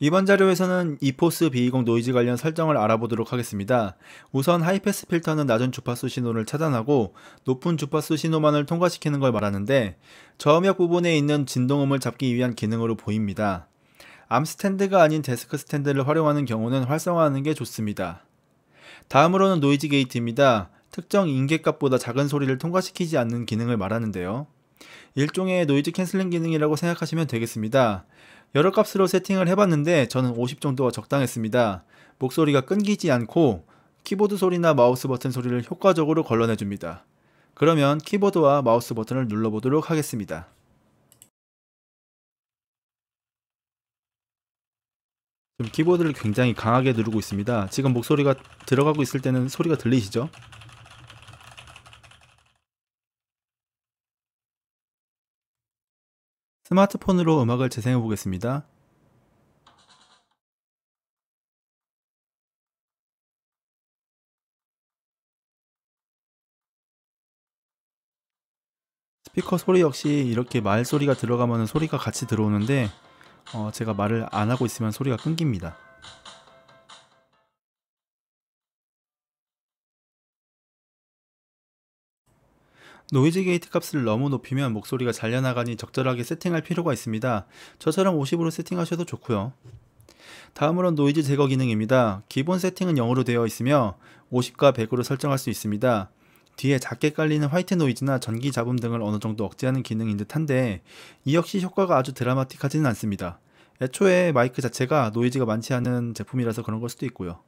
이번 자료에서는 이포스 B20 노이즈 관련 설정을 알아보도록 하겠습니다. 우선 하이패스 필터는 낮은 주파수 신호를 차단하고 높은 주파수 신호만을 통과시키는 걸 말하는데 저음역 부분에 있는 진동음을 잡기 위한 기능으로 보입니다. 암 스탠드가 아닌 데스크 스탠드를 활용하는 경우는 활성화하는 게 좋습니다. 다음으로는 노이즈 게이트입니다. 특정 인계값보다 작은 소리를 통과시키지 않는 기능을 말하는데요. 일종의 노이즈 캔슬링 기능이라고 생각하시면 되겠습니다. 여러 값으로 세팅을 해봤는데 저는 50 정도가 적당했습니다. 목소리가 끊기지 않고 키보드 소리나 마우스 버튼 소리를 효과적으로 걸러내줍니다. 그러면 키보드와 마우스 버튼을 눌러보도록 하겠습니다. 지금 키보드를 굉장히 강하게 누르고 있습니다. 지금 목소리가 들어가고 있을 때는 소리가 들리시죠? 스마트폰으로 음악을 재생해 보겠습니다. 스피커 소리 역시 이렇게 말 소리가 들어가면 소리가 같이 들어오는데 어 제가 말을 안 하고 있으면 소리가 끊깁니다. 노이즈 게이트 값을 너무 높이면 목소리가 잘려나가니 적절하게 세팅할 필요가 있습니다. 저처럼 50으로 세팅하셔도 좋고요. 다음으로 노이즈 제거 기능입니다. 기본 세팅은 0으로 되어 있으며 50과 100으로 설정할 수 있습니다. 뒤에 작게 깔리는 화이트 노이즈나 전기 잡음 등을 어느 정도 억제하는 기능인 듯한데 이 역시 효과가 아주 드라마틱하지는 않습니다. 애초에 마이크 자체가 노이즈가 많지 않은 제품이라서 그런 걸 수도 있고요.